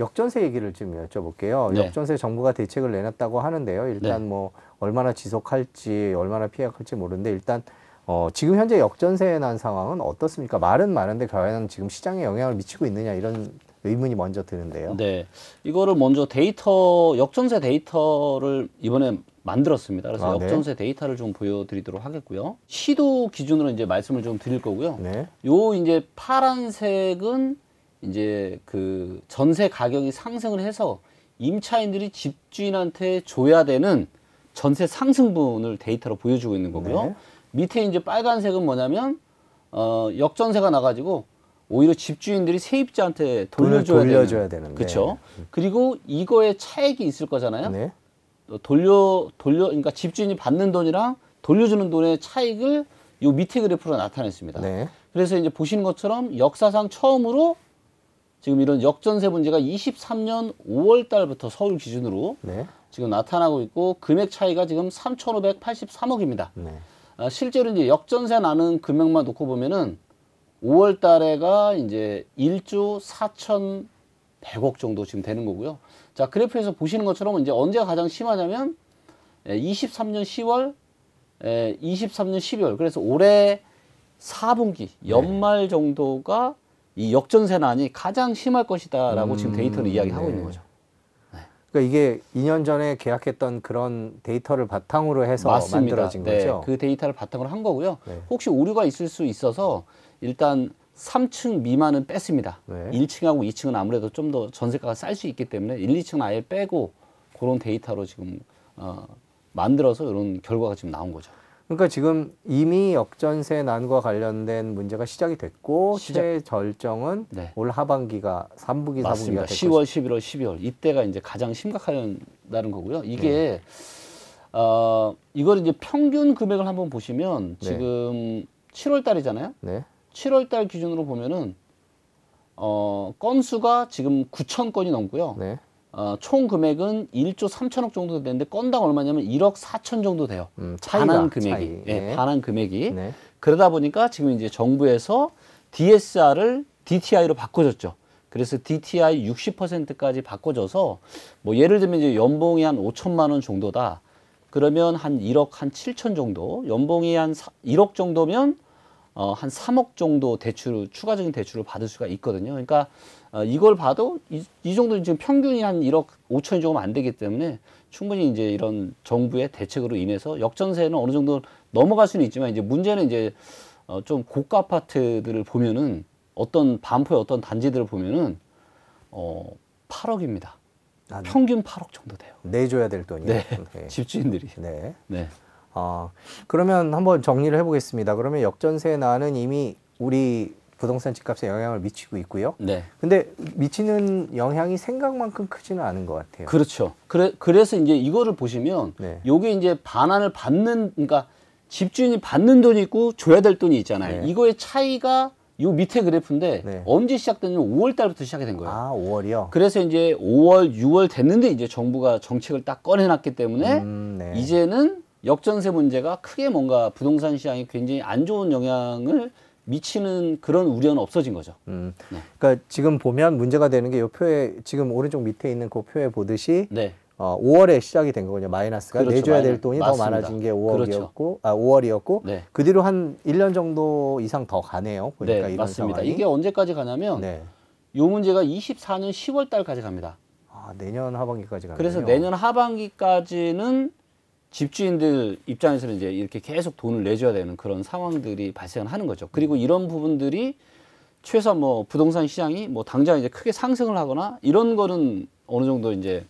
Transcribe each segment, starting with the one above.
역전세 얘기를 좀 여쭤볼게요. 네. 역전세 정부가 대책을 내놨다고 하는데요. 일단 네. 뭐 얼마나 지속할지 얼마나 피해갈지 모르는데 일단 어, 지금 현재 역전세 난 상황은 어떻습니까? 말은 많은데 과연 지금 시장에 영향을 미치고 있느냐 이런 의문이 먼저 드는데요. 네, 이거를 먼저 데이터 역전세 데이터를 이번에 만들었습니다. 그래서 아, 네. 역전세 네. 데이터를 좀 보여드리도록 하겠고요. 시도 기준으로 이제 말씀을 좀 드릴 거고요. 네. 요 이제 파란색은 이제 그 전세 가격이 상승을 해서 임차인들이 집주인한테 줘야 되는 전세 상승분을 데이터로 보여주고 있는 거고요. 네. 밑에 이제 빨간색은 뭐냐면 어 역전세가 나가지고 오히려 집주인들이 세입자한테 돌려줘야, 돌려줘야 되는, 되는. 그렇죠. 네. 음. 그리고 이거에 차액이 있을 거잖아요. 네. 돌려 돌려 그러니까 집주인이 받는 돈이랑 돌려주는 돈의 차액을요 밑에 그래프로 나타냈습니다. 네. 그래서 이제 보시는 것처럼 역사상 처음으로 지금 이런 역전세 문제가 23년 5월 달부터 서울 기준으로 네. 지금 나타나고 있고 금액 차이가 지금 3,583억입니다. 네. 아, 실제로 이제 역전세 나는 금액만 놓고 보면은 5월 달에가 이제 1조 4,100억 정도 지금 되는 거고요. 자, 그래프에서 보시는 것처럼 이제 언제가 가장 심하냐면 23년 10월, 23년 12월. 그래서 올해 4분기 연말 정도가 이 역전세난이 가장 심할 것이다라고 음, 지금 데이터는 이야기하고 네. 있는 거죠. 네. 그러니까 이게 2년 전에 계약했던 그런 데이터를 바탕으로 해서 맞습니다. 만들어진 네, 거죠. 그 데이터를 바탕으로 한 거고요. 네. 혹시 오류가 있을 수 있어서 일단 3층 미만은 뺐습니다. 네. 1층하고 2층은 아무래도 좀 더 전세가가 쌀 수 있기 때문에 1, 2층 아예 빼고 그런 데이터로 지금 어, 만들어서 이런 결과가 지금 나온 거죠. 그러니까 지금 이미 역전세 난과 관련된 문제가 시작이 됐고 시작. 최절정은 네. 올 하반기가 3분기, 4분기가 10월, 11월, 12월 이때가 이제 가장 심각하다는 거고요. 이게 네. 어, 이걸 이제 평균 금액을 한번 보시면 네. 지금 7월 달이잖아요. 네. 7월 달 기준으로 보면은 어, 건수가 지금 9천 건이 넘고요. 네. 어, 총 금액은 1조 3천억 정도 되는데 건당 얼마냐면 1억 4천 정도 돼요. 음, 차이가, 반환 금액이. 차이. 예, 네. 반환 금액이. 네. 그러다 보니까 지금 이제 정부에서 DSR을 DTI로 바꿔줬죠. 그래서 DTI 60%까지 바꿔줘서 뭐 예를 들면 이제 연봉이 한 5천만 원 정도다. 그러면 한 1억 한 7천 정도, 연봉이 한 1억 정도면 어, 한 3억 정도 대출, 추가적인 대출을 받을 수가 있거든요. 그러니까 어, 이걸 봐도 이, 이 정도는 지금 평균이 한 1억 5천이 조금 안 되기 때문에 충분히 이제 이런 정부의 대책으로 인해서 역전세는 어느 정도 넘어갈 수는 있지만 이제 문제는 이제 어, 좀 고가 아파트들을 보면은 어떤 반포의 어떤 단지들을 보면은 어, 8억입니다. 아, 네. 평균 8억 정도 돼요. 내줘야 될 돈이요. 네. 네. 집주인들이. 네. 네. 어, 그러면 한번 정리를 해보겠습니다. 그러면 역전세 나는 이미 우리 부동산 집값에 영향을 미치고 있고요. 네. 근데 미치는 영향이 생각만큼 크지는 않은 것 같아요. 그렇죠. 그래, 그래서 이제 이거를 보시면 네. 요게 이제 반환을 받는, 그러니까 집주인이 받는 돈이 있고 줘야 될 돈이 있잖아요. 네. 이거의 차이가 요 밑에 그래프인데 네. 언제 시작됐냐면 5월 달부터 시작이 된 거예요. 아, 5월이요? 그래서 이제 5월, 6월 됐는데 이제 정부가 정책을 딱 꺼내놨기 때문에 음, 네. 이제는 역전세 문제가 크게 뭔가 부동산 시장에 굉장히 안 좋은 영향을 미치는 그런 우려는 없어진 거죠. 음. 네. 그러니까 지금 보면 문제가 되는 게요 표에 지금 오른쪽 밑에 있는 그 표에 보듯이 네. 어, 5월에 시작이 된 거거든요. 마이너스가 그렇죠, 내줘야 마이너, 될 돈이 맞습니다. 더 많아진 게 5월이었고, 그렇죠. 아 5월이었고 네. 그 뒤로 한 1년 정도 이상 더 가네요. 보니까 네, 이런 맞습니다. 상황이. 이게 언제까지 가냐면 네. 요 문제가 24년 10월 달까지 갑니다. 아, 내년 하반기까지 가요. 그래서 내년 하반기까지는 집주인들 입장에서는 이제 이렇게 계속 돈을 내줘야 되는 그런 상황들이 발생하는 거죠. 그리고 이런 부분들이 최소한 뭐 부동산 시장이 뭐 당장 이제 크게 상승을 하거나 이런 거는 어느 정도 이제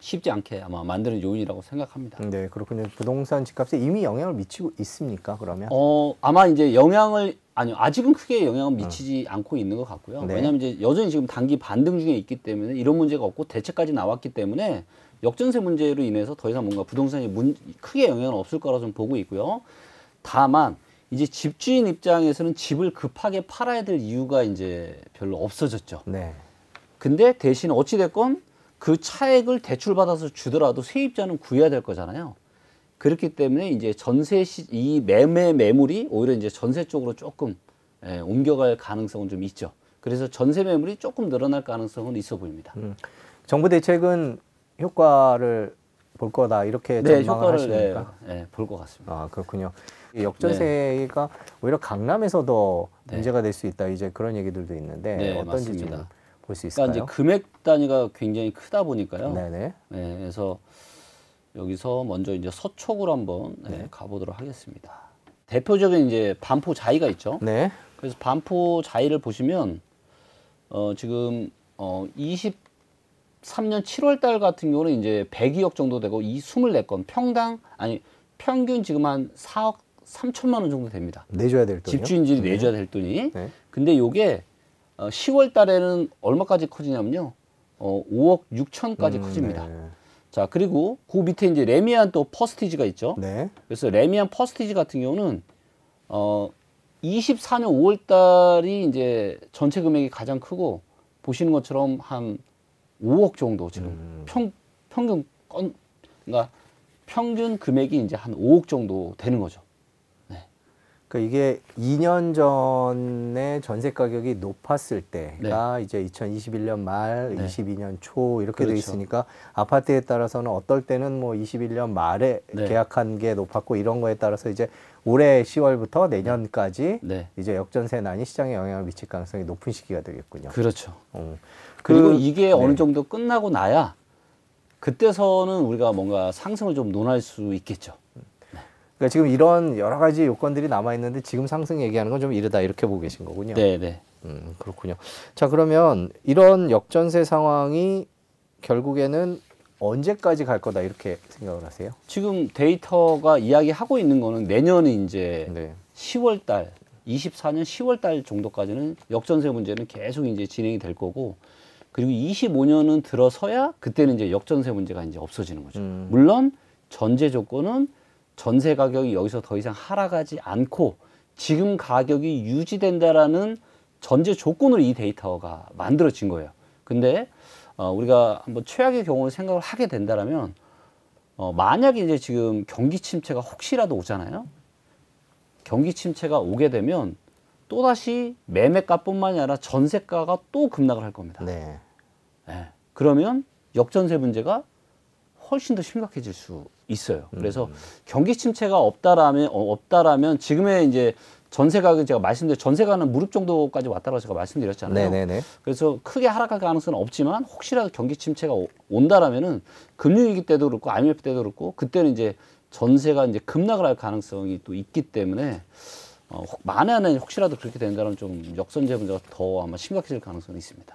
쉽지 않게 아마 만드는 요인이라고 생각합니다. 네, 그렇군요. 부동산 집값에 이미 영향을 미치고 있습니까? 그러면? 어, 아마 이제 영향을 아니요. 아직은 크게 영향을 음. 미치지 어. 않고 있는 것 같고요. 네. 왜냐하면 이제 여전히 지금 단기 반등 중에 있기 때문에 이런 문제가 없고 대책까지 나왔기 때문에 역전세 문제로 인해서 더 이상 뭔가 부동산이 문, 크게 영향은 없을 거라 좀 보고 있고요. 다만 이제 집주인 입장에서는 집을 급하게 팔아야 될 이유가 이제 별로 없어졌죠. 네. 근데 대신 어찌 됐건 그 차액을 대출받아서 주더라도 세입자는 구해야 될 거잖아요. 그렇기 때문에 이제 전세 시, 이 매매 매물이 오히려 이제 전세 쪽으로 조금 예, 옮겨갈 가능성은 좀 있죠. 그래서 전세 매물이 조금 늘어날 가능성은 있어 보입니다. 음. 정부 대책은 효과를 볼 거다 이렇게 네, 전망을 하십니까? 네, 네, 볼것 같습니다. 아 그렇군요. 역전세가 네. 오히려 강남에서 더 네. 문제가 될 수 있다 이제 그런 얘기들도 있는데 네, 어떤지 좀볼수 있을까요? 그러니까 이제 금액 단위가 굉장히 크다 보니까요. 네네. 네, 그래서 여기서 먼저 이제 서초구로 한번 가보도록 하겠습니다. 대표적인 이제 반포 자이가 있죠. 네. 그래서 반포 자이를 보시면 어 지금 어 2013년 7월 달 같은 경우는 이제 102억 정도 되고 이 24건 평당 아니 평균 지금 한 4억 3천만 원 정도 됩니다. 내줘야 될돈이 집주인들이 네. 내줘야 될 돈이. 네. 근데 요게 어, 10월 달에는 얼마까지 커지냐면요. 어, 5억 6천까지 음, 커집니다. 네. 자, 그리고 그 밑에 이제 레미안 또 퍼스티지가 있죠. 네. 그래서 레미안 퍼스티지 같은 경우는 어 24년 5월 달이 이제 전체 금액이 가장 크고 보시는 것처럼 한 5억 정도 지금 음. 평, 평균 건, 그러니까 평균 금액이 이제 한 5억 정도 되는 거죠. 네. 그러니까 이게 2년 전에 전세 가격이 높았을 때가 네. 이제 2021년 말, 네. 22년 초 이렇게 그렇죠. 돼 있으니까 아파트에 따라서는 어떨 때는 뭐 21년 말에 네. 계약한 게 높았고 이런 거에 따라서 이제 올해 10월부터 내년까지 네. 네. 이제 역전세난이 시장에 영향을 미칠 가능성이 높은 시기가 되겠군요. 그렇죠. 음. 그리고 그, 이게 어느 네. 정도 끝나고 나야 그때서는 우리가 뭔가 상승을 좀 논할 수 있겠죠. 그러니까 지금 이런 여러 가지 요건들이 남아 있는데 지금 상승 얘기하는 건 좀 이르다 이렇게 보고 계신 거군요. 네, 네. 음, 그렇군요. 자, 그러면 이런 역전세 상황이 결국에는 언제까지 갈 거다 이렇게 생각을 하세요? 지금 데이터가 이야기하고 있는 거는 내년에 이제 네. 10월 달 24년 10월 달 정도까지는 역전세 문제는 계속 이제 진행이 될 거고 그리고 25년은 들어서야 그때는 이제 역전세 문제가 이제 없어지는 거죠. 음. 물론 전제 조건은 전세 가격이 여기서 더 이상 하락하지 않고 지금 가격이 유지된다라는 전제 조건으로 이 데이터가 만들어진 거예요. 근데 어, 우리가 한번 최악의 경우를 생각을 하게 된다라면 어, 만약에 이제 지금 경기 침체가 혹시라도 오잖아요. 경기 침체가 오게 되면 또다시 매매가뿐만이 아니라 전세가가 또 급락을 할 겁니다. 네. 네. 그러면 역전세 문제가 훨씬 더 심각해질 수 있어요. 음. 그래서 음. 경기 침체가 없다라면 어, 없다라면 지금의 이제 전세 가격 제가 말씀드린 전세 가는 무릎 정도까지 왔다라고 제가 말씀드렸잖아요. 네네네. 그래서 크게 하락할 가능성은 없지만 혹시라도 경기 침체가 온다라면은 금융위기 때도 그렇고 IMF 때도 그렇고 그때는 이제 전세가 이제 급락을 할 가능성이 또 있기 때문에 어, 만에 하나 혹시라도 그렇게 된다면 좀 역선제 문제가 더 아마 심각해질 가능성이 있습니다.